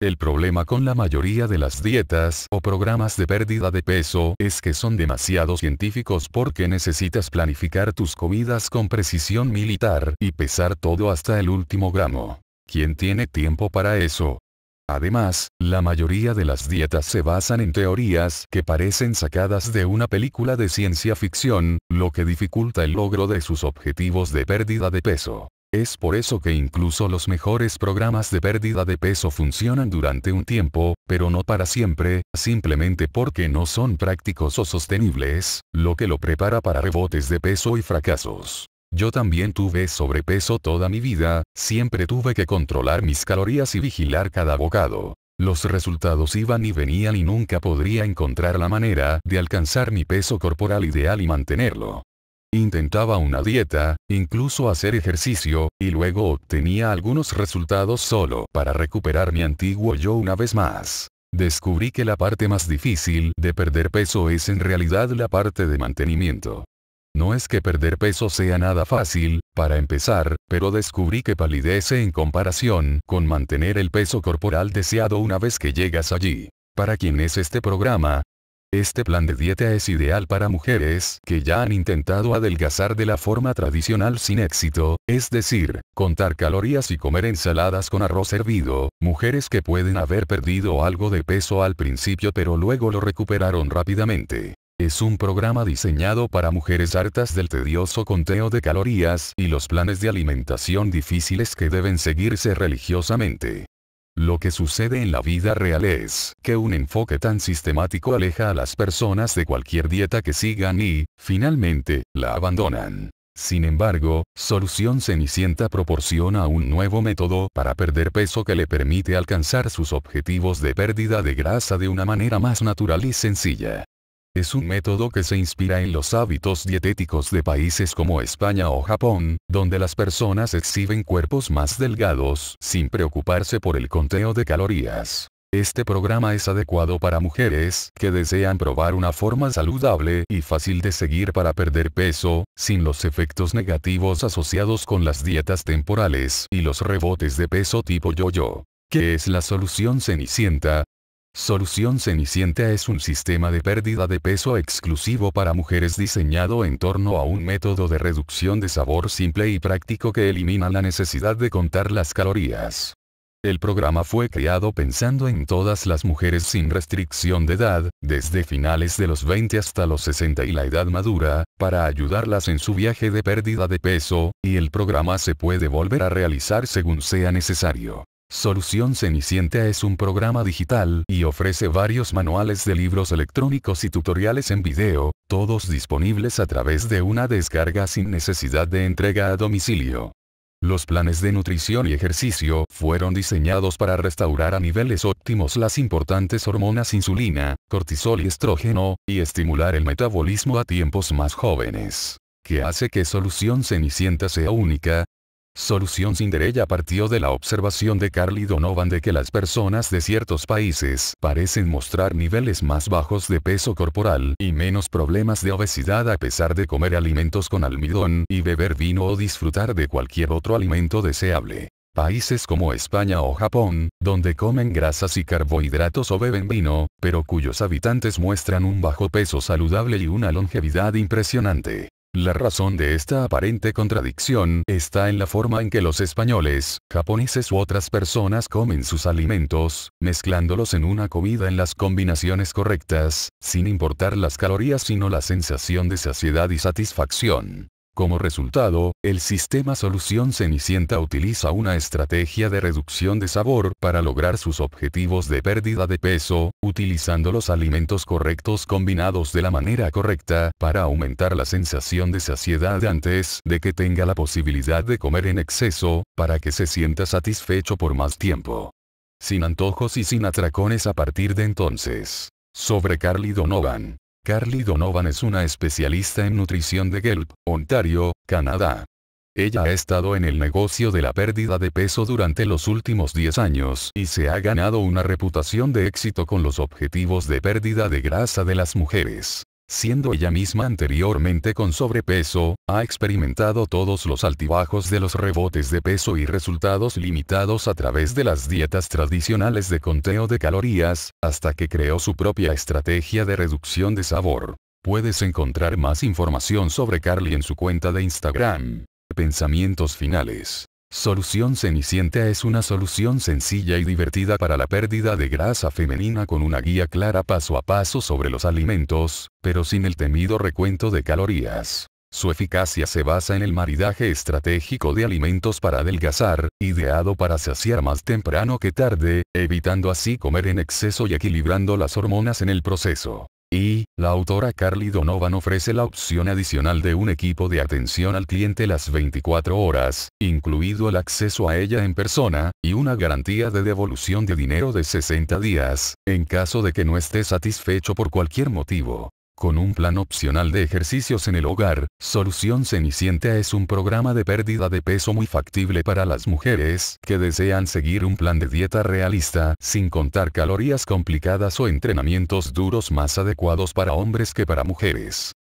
El problema con la mayoría de las dietas o programas de pérdida de peso es que son demasiado científicos porque necesitas planificar tus comidas con precisión militar y pesar todo hasta el último gramo. ¿Quién tiene tiempo para eso? Además, la mayoría de las dietas se basan en teorías que parecen sacadas de una película de ciencia ficción, lo que dificulta el logro de sus objetivos de pérdida de peso. Es por eso que incluso los mejores programas de pérdida de peso funcionan durante un tiempo, pero no para siempre, simplemente porque no son prácticos o sostenibles, lo que lo prepara para rebotes de peso y fracasos. Yo también tuve sobrepeso toda mi vida, siempre tuve que controlar mis calorías y vigilar cada bocado. Los resultados iban y venían y nunca podría encontrar la manera de alcanzar mi peso corporal ideal y mantenerlo. Intentaba una dieta, incluso hacer ejercicio, y luego obtenía algunos resultados solo para recuperar mi antiguo yo una vez más. Descubrí que la parte más difícil de perder peso es en realidad la parte de mantenimiento. No es que perder peso sea nada fácil, para empezar, pero descubrí que palidece en comparación con mantener el peso corporal deseado una vez que llegas allí. Para quien es este programa, este plan de dieta es ideal para mujeres que ya han intentado adelgazar de la forma tradicional sin éxito, es decir, contar calorías y comer ensaladas con arroz hervido, mujeres que pueden haber perdido algo de peso al principio pero luego lo recuperaron rápidamente. Es un programa diseñado para mujeres hartas del tedioso conteo de calorías y los planes de alimentación difíciles que deben seguirse religiosamente. Lo que sucede en la vida real es que un enfoque tan sistemático aleja a las personas de cualquier dieta que sigan y, finalmente, la abandonan. Sin embargo, Solución Cenicienta proporciona un nuevo método para perder peso que le permite alcanzar sus objetivos de pérdida de grasa de una manera más natural y sencilla. Es un método que se inspira en los hábitos dietéticos de países como España o Japón, donde las personas exhiben cuerpos más delgados sin preocuparse por el conteo de calorías. Este programa es adecuado para mujeres que desean probar una forma saludable y fácil de seguir para perder peso, sin los efectos negativos asociados con las dietas temporales y los rebotes de peso tipo yo-yo. ¿Qué es la solución Cenicienta? Solución Cenicienta es un sistema de pérdida de peso exclusivo para mujeres diseñado en torno a un método de reducción de sabor simple y práctico que elimina la necesidad de contar las calorías. El programa fue creado pensando en todas las mujeres sin restricción de edad, desde finales de los 20 hasta los 60 y la edad madura, para ayudarlas en su viaje de pérdida de peso, y el programa se puede volver a realizar según sea necesario. Solución Cenicienta es un programa digital y ofrece varios manuales de libros electrónicos y tutoriales en video, todos disponibles a través de una descarga sin necesidad de entrega a domicilio. Los planes de nutrición y ejercicio fueron diseñados para restaurar a niveles óptimos las importantes hormonas insulina, cortisol y estrógeno, y estimular el metabolismo a tiempos más jóvenes que hace que Solución Cenicienta sea única, Solución Cinderella partió de la observación de Carly Donovan de que las personas de ciertos países parecen mostrar niveles más bajos de peso corporal y menos problemas de obesidad a pesar de comer alimentos con almidón y beber vino o disfrutar de cualquier otro alimento deseable. Países como España o Japón, donde comen grasas y carbohidratos o beben vino, pero cuyos habitantes muestran un bajo peso saludable y una longevidad impresionante. La razón de esta aparente contradicción está en la forma en que los españoles, japoneses u otras personas comen sus alimentos, mezclándolos en una comida en las combinaciones correctas, sin importar las calorías sino la sensación de saciedad y satisfacción. Como resultado, el sistema solución Cenicienta utiliza una estrategia de reducción de sabor para lograr sus objetivos de pérdida de peso, utilizando los alimentos correctos combinados de la manera correcta para aumentar la sensación de saciedad antes de que tenga la posibilidad de comer en exceso, para que se sienta satisfecho por más tiempo. Sin antojos y sin atracones a partir de entonces. Sobre Carly Donovan. Carly Donovan es una especialista en nutrición de Guelph, Ontario, Canadá. Ella ha estado en el negocio de la pérdida de peso durante los últimos 10 años y se ha ganado una reputación de éxito con los objetivos de pérdida de grasa de las mujeres siendo ella misma anteriormente con sobrepeso, ha experimentado todos los altibajos de los rebotes de peso y resultados limitados a través de las dietas tradicionales de conteo de calorías, hasta que creó su propia estrategia de reducción de sabor. Puedes encontrar más información sobre Carly en su cuenta de Instagram. Pensamientos finales. Solución Cenicienta es una solución sencilla y divertida para la pérdida de grasa femenina con una guía clara paso a paso sobre los alimentos, pero sin el temido recuento de calorías. Su eficacia se basa en el maridaje estratégico de alimentos para adelgazar, ideado para saciar más temprano que tarde, evitando así comer en exceso y equilibrando las hormonas en el proceso. Y, la autora Carly Donovan ofrece la opción adicional de un equipo de atención al cliente las 24 horas, incluido el acceso a ella en persona, y una garantía de devolución de dinero de 60 días, en caso de que no esté satisfecho por cualquier motivo. Con un plan opcional de ejercicios en el hogar, Solución Cenicienta es un programa de pérdida de peso muy factible para las mujeres que desean seguir un plan de dieta realista, sin contar calorías complicadas o entrenamientos duros más adecuados para hombres que para mujeres.